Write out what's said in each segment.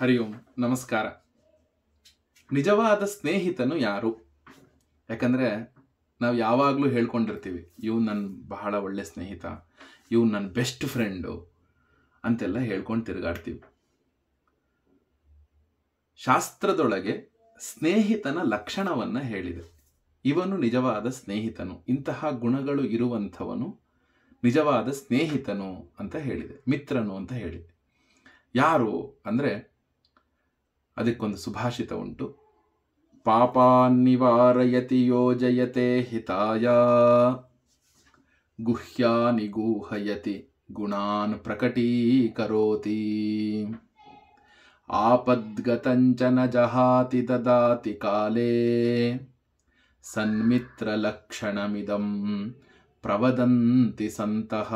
ಹರಿ ಓಂ ನಮಸ್ಕಾರ ನಿಜವಾದ ಸ್ನೇಹಿತನು ಯಾರು ಯಾಕಂದರೆ ನಾವು ಯಾವಾಗಲೂ ಹೇಳ್ಕೊಂಡಿರ್ತೀವಿ ಇವು ನನ್ನ ಬಹಳ ಒಳ್ಳೆ ಸ್ನೇಹಿತ ಇವು ನನ್ನ ಬೆಸ್ಟ್ ಫ್ರೆಂಡು ಅಂತೆಲ್ಲ ಹೇಳ್ಕೊಂಡು ತಿರುಗಾಡ್ತೀವಿ ಶಾಸ್ತ್ರದೊಳಗೆ ಸ್ನೇಹಿತನ ಲಕ್ಷಣವನ್ನು ಹೇಳಿದೆ ಇವನು ನಿಜವಾದ ಸ್ನೇಹಿತನು ಇಂತಹ ಗುಣಗಳು ಇರುವಂಥವನು ನಿಜವಾದ ಸ್ನೇಹಿತನು ಅಂತ ಹೇಳಿದೆ ಮಿತ್ರನು ಅಂತ ಹೇಳಿದೆ ಯಾರು ಅಂದರೆ अधिकोन् सुभाषित उण्टु निवारयति योजयते हिताया गुह्यानि गूहयति गुणान् च न जहाति ददाति काले सन्मित्रलक्षणमिदं प्रवदन्ति सन्तः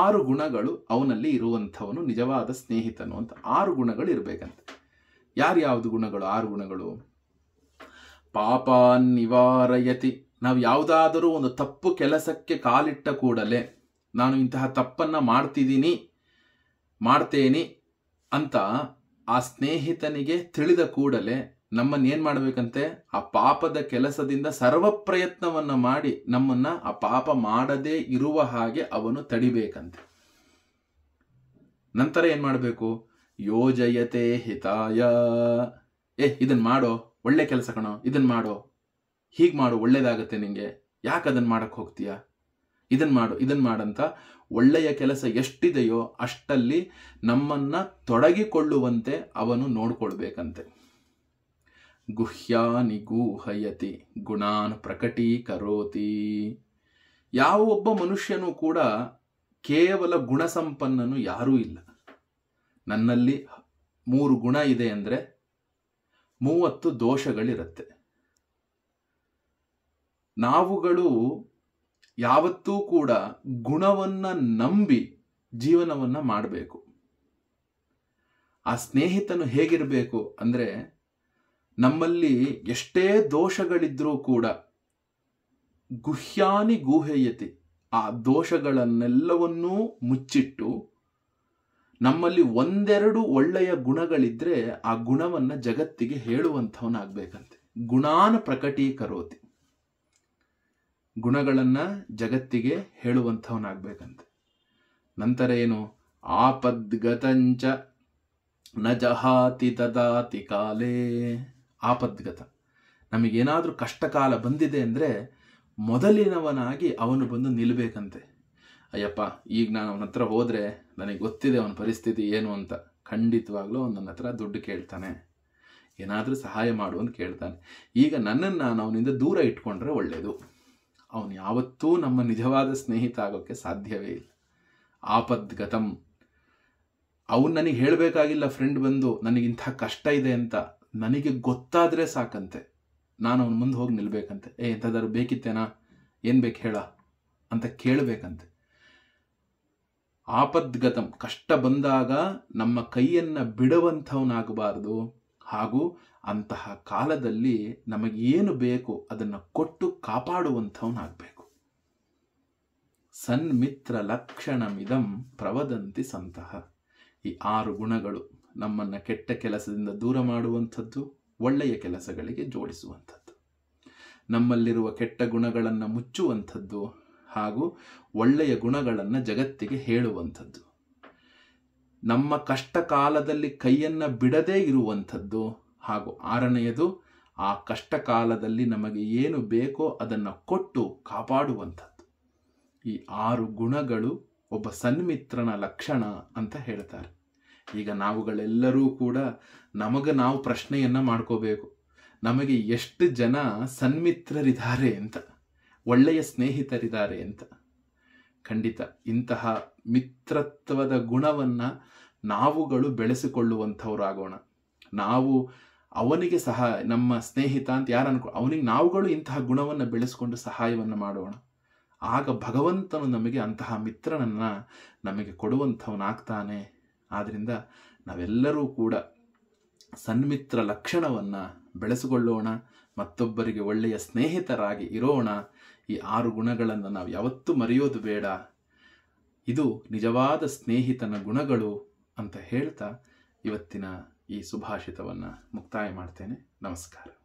ಆರು ಗುಣಗಳು ಅವನಲ್ಲಿ ಇರುವಂಥವನು ನಿಜವಾದ ಸ್ನೇಹಿತನು ಅಂತ ಆರು ಗುಣಗಳು ಇರಬೇಕಂತೆ ಯಾರ್ಯಾವುದು ಗುಣಗಳು ಆರು ಗುಣಗಳು ಪಾಪ ನಿವಾರಯತಿ ನಾವು ಯಾವುದಾದರೂ ಒಂದು ತಪ್ಪು ಕೆಲಸಕ್ಕೆ ಕಾಲಿಟ್ಟ ಕೂಡಲೇ ನಾನು ಇಂತಹ ತಪ್ಪನ್ನು ಮಾಡ್ತಿದ್ದೀನಿ ಮಾಡ್ತೇನೆ ಅಂತ ಆ ಸ್ನೇಹಿತನಿಗೆ ತಿಳಿದ ಕೂಡಲೇ ಏನ್ ಮಾಡಬೇಕಂತೆ ಆ ಪಾಪದ ಕೆಲಸದಿಂದ ಸರ್ವ ಪ್ರಯತ್ನವನ್ನ ಮಾಡಿ ನಮ್ಮನ್ನ ಆ ಪಾಪ ಮಾಡದೇ ಇರುವ ಹಾಗೆ ಅವನು ತಡಿಬೇಕಂತೆ ನಂತರ ಏನು ಮಾಡಬೇಕು ಯೋಜಯತೆ ಹಿತಾಯ ಏ ಇದನ್ನು ಮಾಡೋ ಒಳ್ಳೆ ಕೆಲಸ ಕಣೋ ಇದನ್ನು ಮಾಡೋ ಹೀಗೆ ಮಾಡು ಒಳ್ಳೇದಾಗತ್ತೆ ನಿಂಗೆ ಯಾಕೆ ಅದನ್ನು ಮಾಡಕ್ಕೆ ಹೋಗ್ತೀಯ ಇದನ್ನು ಮಾಡು ಇದನ್ನು ಮಾಡಂತ ಒಳ್ಳೆಯ ಕೆಲಸ ಎಷ್ಟಿದೆಯೋ ಅಷ್ಟಲ್ಲಿ ನಮ್ಮನ್ನ ತೊಡಗಿಕೊಳ್ಳುವಂತೆ ಅವನು ನೋಡ್ಕೊಳ್ಬೇಕಂತೆ ಗುಹ್ಯಾ ನಿಗೂಹಯತಿ ಗುಣಾನ್ ಪ್ರಕಟೀಕರೋತಿ ಯಾವ ಒಬ್ಬ ಮನುಷ್ಯನೂ ಕೂಡ ಕೇವಲ ಗುಣಸಂಪನ್ನನು ಯಾರೂ ಇಲ್ಲ ನನ್ನಲ್ಲಿ ಮೂರು ಗುಣ ಇದೆ ಅಂದರೆ ಮೂವತ್ತು ದೋಷಗಳಿರುತ್ತೆ ನಾವುಗಳು ಯಾವತ್ತೂ ಕೂಡ ಗುಣವನ್ನು ನಂಬಿ ಜೀವನವನ್ನು ಮಾಡಬೇಕು ಆ ಸ್ನೇಹಿತನು ಹೇಗಿರಬೇಕು ಅಂದರೆ ನಮ್ಮಲ್ಲಿ ಎಷ್ಟೇ ದೋಷಗಳಿದ್ರೂ ಕೂಡ ಗುಹ್ಯಾನಿ ಗುಹೆಯತಿ ಆ ದೋಷಗಳನ್ನೆಲ್ಲವನ್ನೂ ಮುಚ್ಚಿಟ್ಟು ನಮ್ಮಲ್ಲಿ ಒಂದೆರಡು ಒಳ್ಳೆಯ ಗುಣಗಳಿದ್ರೆ ಆ ಗುಣವನ್ನು ಜಗತ್ತಿಗೆ ಹೇಳುವಂಥವನಾಗಬೇಕಂತೆ ಗುಣಾನ ಪ್ರಕಟೀಕರೋತಿ ಗುಣಗಳನ್ನು ಜಗತ್ತಿಗೆ ಹೇಳುವಂಥವನಾಗಬೇಕಂತೆ ನಂತರ ಏನು ಆಪದ್ಗತಂಚ ನ ಜಹಾತಿ ತದಾತಿ ಕಾಲೇ ಆಪದ್ಗತ ನಮಗೇನಾದರೂ ಕಷ್ಟಕಾಲ ಬಂದಿದೆ ಅಂದರೆ ಮೊದಲಿನವನಾಗಿ ಅವನು ಬಂದು ನಿಲ್ಲಬೇಕಂತೆ ಅಯ್ಯಪ್ಪ ಈಗ ನಾನು ಅವನ ಹತ್ರ ಹೋದರೆ ನನಗೆ ಗೊತ್ತಿದೆ ಅವನ ಪರಿಸ್ಥಿತಿ ಏನು ಅಂತ ಖಂಡಿತವಾಗ್ಲೂ ಅವನು ನನ್ನ ಹತ್ರ ದುಡ್ಡು ಕೇಳ್ತಾನೆ ಏನಾದರೂ ಸಹಾಯ ಮಾಡು ಅಂತ ಕೇಳ್ತಾನೆ ಈಗ ನನ್ನನ್ನು ನಾನು ಅವನಿಂದ ದೂರ ಇಟ್ಕೊಂಡ್ರೆ ಒಳ್ಳೆಯದು ಅವನು ಯಾವತ್ತೂ ನಮ್ಮ ನಿಜವಾದ ಸ್ನೇಹಿತ ಆಗೋಕ್ಕೆ ಸಾಧ್ಯವೇ ಇಲ್ಲ ಆಪದ್ಗತಂ ಅವನು ನನಗೆ ಹೇಳಬೇಕಾಗಿಲ್ಲ ಫ್ರೆಂಡ್ ಬಂದು ನನಗಿಂಥ ಕಷ್ಟ ಇದೆ ಅಂತ ನನಗೆ ಗೊತ್ತಾದರೆ ಸಾಕಂತೆ ನಾನು ಅವನ ಮುಂದೆ ಹೋಗಿ ನಿಲ್ಬೇಕಂತೆ ಏ ಎಂಥದಾದ್ರು ಬೇಕಿತ್ತೇನಾ ಏನು ಬೇಕು ಹೇಳ ಅಂತ ಕೇಳಬೇಕಂತೆ ಆಪದ್ಗತಂ ಕಷ್ಟ ಬಂದಾಗ ನಮ್ಮ ಕೈಯನ್ನು ಬಿಡುವಂಥವನಾಗಬಾರ್ದು ಹಾಗೂ ಅಂತಹ ಕಾಲದಲ್ಲಿ ನಮಗೇನು ಬೇಕು ಅದನ್ನು ಕೊಟ್ಟು ಕಾಪಾಡುವಂಥವನಾಗಬೇಕು ಸನ್ಮಿತ್ರ ಲಕ್ಷಣಮಿದಂ ಪ್ರವದಂತಿ ಸಂತಹ ಈ ಆರು ಗುಣಗಳು ನಮ್ಮನ್ನು ಕೆಟ್ಟ ಕೆಲಸದಿಂದ ದೂರ ಮಾಡುವಂಥದ್ದು ಒಳ್ಳೆಯ ಕೆಲಸಗಳಿಗೆ ಜೋಡಿಸುವಂಥದ್ದು ನಮ್ಮಲ್ಲಿರುವ ಕೆಟ್ಟ ಗುಣಗಳನ್ನು ಮುಚ್ಚುವಂಥದ್ದು ಹಾಗೂ ಒಳ್ಳೆಯ ಗುಣಗಳನ್ನು ಜಗತ್ತಿಗೆ ಹೇಳುವಂಥದ್ದು ನಮ್ಮ ಕಷ್ಟ ಕಾಲದಲ್ಲಿ ಕೈಯನ್ನು ಬಿಡದೇ ಇರುವಂಥದ್ದು ಹಾಗೂ ಆರನೆಯದು ಆ ಕಷ್ಟ ಕಾಲದಲ್ಲಿ ನಮಗೆ ಏನು ಬೇಕೋ ಅದನ್ನು ಕೊಟ್ಟು ಕಾಪಾಡುವಂಥದ್ದು ಈ ಆರು ಗುಣಗಳು ಒಬ್ಬ ಸನ್ಮಿತ್ರನ ಲಕ್ಷಣ ಅಂತ ಹೇಳ್ತಾರೆ ಈಗ ನಾವುಗಳೆಲ್ಲರೂ ಕೂಡ ನಮಗೆ ನಾವು ಪ್ರಶ್ನೆಯನ್ನು ಮಾಡ್ಕೋಬೇಕು ನಮಗೆ ಎಷ್ಟು ಜನ ಸನ್ಮಿತ್ರರಿದ್ದಾರೆ ಅಂತ ಒಳ್ಳೆಯ ಸ್ನೇಹಿತರಿದ್ದಾರೆ ಅಂತ ಖಂಡಿತ ಇಂತಹ ಮಿತ್ರತ್ವದ ಗುಣವನ್ನು ನಾವುಗಳು ಬೆಳೆಸಿಕೊಳ್ಳುವಂಥವರಾಗೋಣ ನಾವು ಅವನಿಗೆ ಸಹ ನಮ್ಮ ಸ್ನೇಹಿತ ಅಂತ ಯಾರು ಅನ್ಕೊ ಅವನಿಗೆ ನಾವುಗಳು ಇಂತಹ ಗುಣವನ್ನು ಬೆಳೆಸಿಕೊಂಡು ಸಹಾಯವನ್ನು ಮಾಡೋಣ ಆಗ ಭಗವಂತನು ನಮಗೆ ಅಂತಹ ಮಿತ್ರನನ್ನು ನಮಗೆ ಕೊಡುವಂಥವನಾಗ್ತಾನೆ ಆದ್ದರಿಂದ ನಾವೆಲ್ಲರೂ ಕೂಡ ಸನ್ಮಿತ್ರ ಲಕ್ಷಣವನ್ನು ಬೆಳೆಸಿಕೊಳ್ಳೋಣ ಮತ್ತೊಬ್ಬರಿಗೆ ಒಳ್ಳೆಯ ಸ್ನೇಹಿತರಾಗಿ ಇರೋಣ ಈ ಆರು ಗುಣಗಳನ್ನು ನಾವು ಯಾವತ್ತೂ ಮರೆಯೋದು ಬೇಡ ಇದು ನಿಜವಾದ ಸ್ನೇಹಿತನ ಗುಣಗಳು ಅಂತ ಹೇಳ್ತಾ ಇವತ್ತಿನ ಈ ಸುಭಾಷಿತವನ್ನು ಮುಕ್ತಾಯ ಮಾಡ್ತೇನೆ ನಮಸ್ಕಾರ